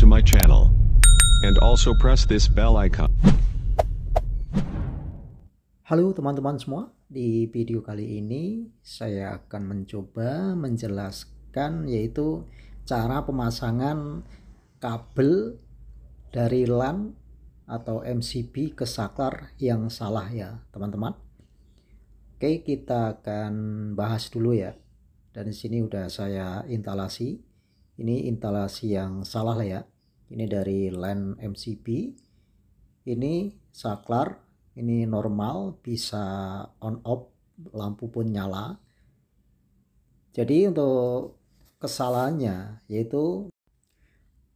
to my channel. And also press this bell icon. Halo teman-teman semua, di video kali ini saya akan mencoba menjelaskan yaitu cara pemasangan kabel dari LAN atau MCB ke saklar yang salah ya teman-teman. Oke, kita akan bahas dulu ya. Dan di sini udah saya instalasi ini instalasi yang salah lah ya. Ini dari LAN MCP. Ini saklar, ini normal, bisa on off, lampu pun nyala. Jadi untuk kesalahannya yaitu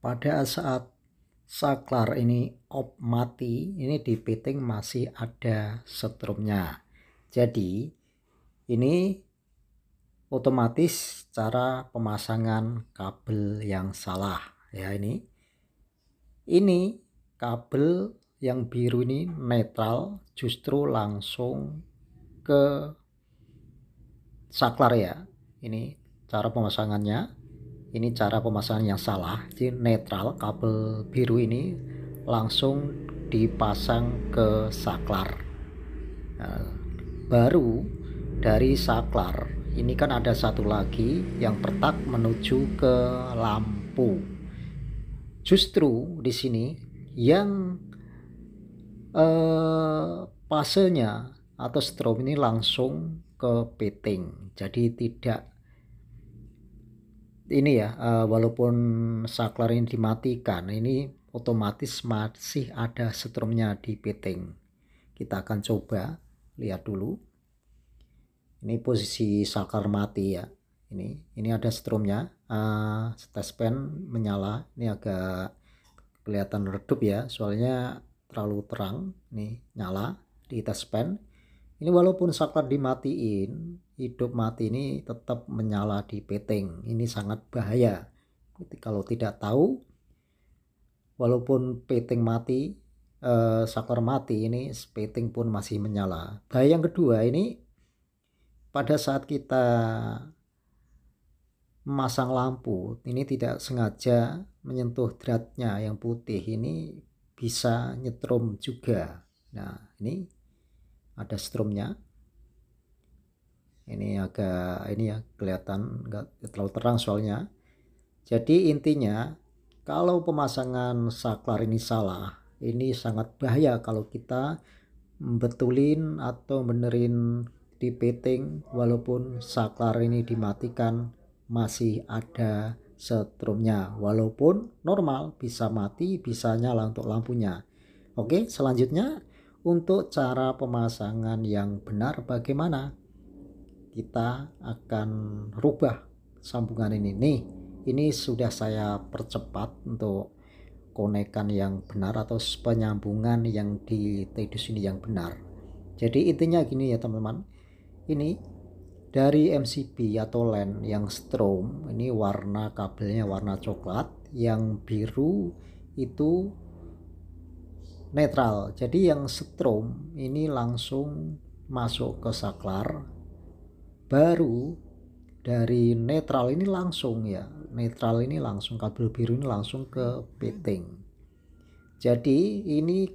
pada saat saklar ini off mati ini di fitting masih ada setrumnya jadi ini otomatis cara pemasangan kabel yang salah ya ini ini kabel yang biru ini netral justru langsung ke saklar ya ini cara pemasangannya ini cara pemasangan yang salah jadi netral kabel biru ini langsung dipasang ke saklar nah, baru dari saklar ini kan ada satu lagi yang petak menuju ke lampu. Justru di sini yang eh, pasenya atau strom ini langsung ke piting. Jadi tidak ini ya eh, walaupun saklar ini dimatikan ini otomatis masih ada stromnya di piting. Kita akan coba lihat dulu ini posisi sakar mati ya ini ini ada stromnya uh, ah, test pen menyala ini agak kelihatan redup ya soalnya terlalu terang nih nyala di test pen ini walaupun saklar dimatiin hidup mati ini tetap menyala di peting. ini sangat bahaya kalau tidak tahu walaupun peting mati eh, saklar mati ini peting pun masih menyala bahaya yang kedua ini pada saat kita memasang lampu ini tidak sengaja menyentuh dratnya yang putih ini bisa nyetrum juga nah ini ada strumnya ini agak ini ya kelihatan nggak terlalu terang soalnya jadi intinya kalau pemasangan saklar ini salah ini sangat bahaya kalau kita betulin atau benerin di Peting walaupun saklar ini dimatikan masih ada setrumnya walaupun normal bisa mati bisa nyala untuk lampunya oke selanjutnya untuk cara pemasangan yang benar bagaimana kita akan rubah sambungan ini nih ini sudah saya percepat untuk konekan yang benar atau penyambungan yang di Tedus ini yang benar jadi intinya gini ya teman-teman ini dari MCB atau LAN yang strom ini warna kabelnya warna coklat yang biru itu netral jadi yang strom ini langsung masuk ke saklar baru dari netral ini langsung ya netral ini langsung kabel biru ini langsung ke peting jadi ini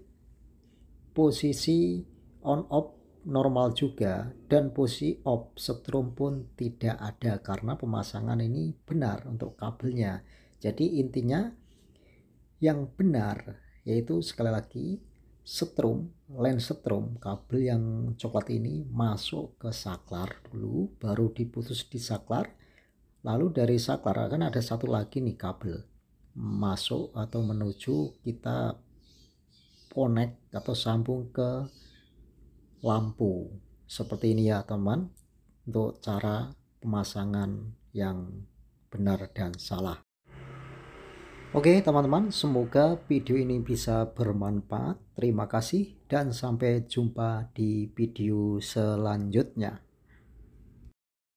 posisi on off normal juga dan posisi op setrum pun tidak ada karena pemasangan ini benar untuk kabelnya. Jadi intinya yang benar yaitu sekali lagi setrum, lens setrum kabel yang coklat ini masuk ke saklar dulu baru diputus di saklar. Lalu dari saklar akan ada satu lagi nih kabel masuk atau menuju kita connect atau sambung ke lampu seperti ini ya teman untuk cara pemasangan yang benar dan salah Oke teman-teman semoga video ini bisa bermanfaat terima kasih dan sampai jumpa di video selanjutnya